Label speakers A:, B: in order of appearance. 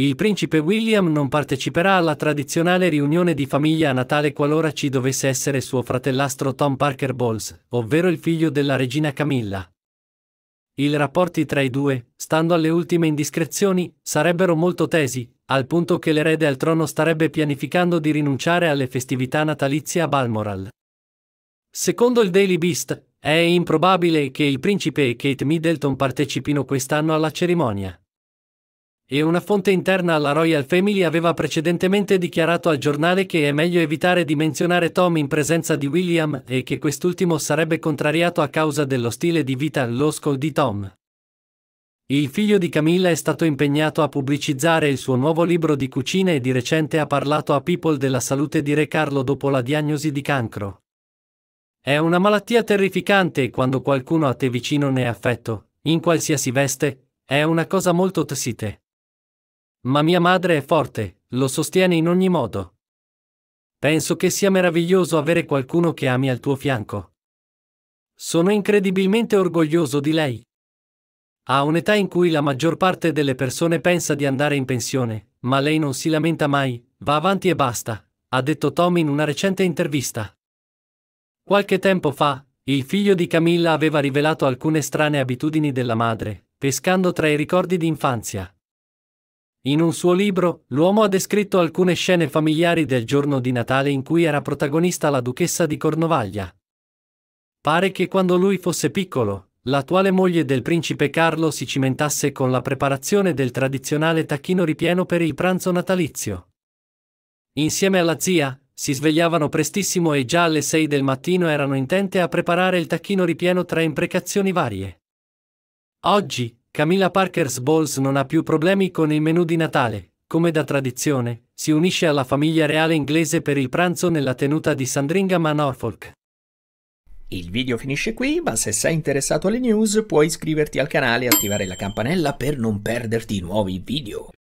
A: Il principe William non parteciperà alla tradizionale riunione di famiglia a Natale qualora ci dovesse essere suo fratellastro Tom Parker Bowles, ovvero il figlio della regina Camilla. I rapporti tra i due, stando alle ultime indiscrezioni, sarebbero molto tesi, al punto che l'erede al trono starebbe pianificando di rinunciare alle festività natalizie a Balmoral. Secondo il Daily Beast, è improbabile che il principe e Kate Middleton partecipino quest'anno alla cerimonia e una fonte interna alla Royal Family aveva precedentemente dichiarato al giornale che è meglio evitare di menzionare Tom in presenza di William e che quest'ultimo sarebbe contrariato a causa dello stile di vita losco di Tom. Il figlio di Camilla è stato impegnato a pubblicizzare il suo nuovo libro di cucina e di recente ha parlato a People della salute di Re Carlo dopo la diagnosi di cancro. È una malattia terrificante e quando qualcuno a te vicino ne è affetto, in qualsiasi veste, è una cosa molto tossite. Ma mia madre è forte, lo sostiene in ogni modo. Penso che sia meraviglioso avere qualcuno che ami al tuo fianco. Sono incredibilmente orgoglioso di lei. Ha un'età in cui la maggior parte delle persone pensa di andare in pensione, ma lei non si lamenta mai, va avanti e basta, ha detto Tom in una recente intervista. Qualche tempo fa, il figlio di Camilla aveva rivelato alcune strane abitudini della madre, pescando tra i ricordi di infanzia. In un suo libro, l'uomo ha descritto alcune scene familiari del giorno di Natale in cui era protagonista la duchessa di Cornovaglia. Pare che quando lui fosse piccolo, l'attuale moglie del principe Carlo si cimentasse con la preparazione del tradizionale tacchino ripieno per il pranzo natalizio. Insieme alla zia, si svegliavano prestissimo e già alle sei del mattino erano intente a preparare il tacchino ripieno tra imprecazioni varie. Oggi, Camilla Parker's Balls non ha più problemi con il menù di Natale, come da tradizione, si unisce alla famiglia reale inglese per il pranzo nella tenuta di Sandringham a Norfolk. Il video finisce qui, ma se sei interessato alle news puoi iscriverti al canale e attivare la campanella per non perderti nuovi video.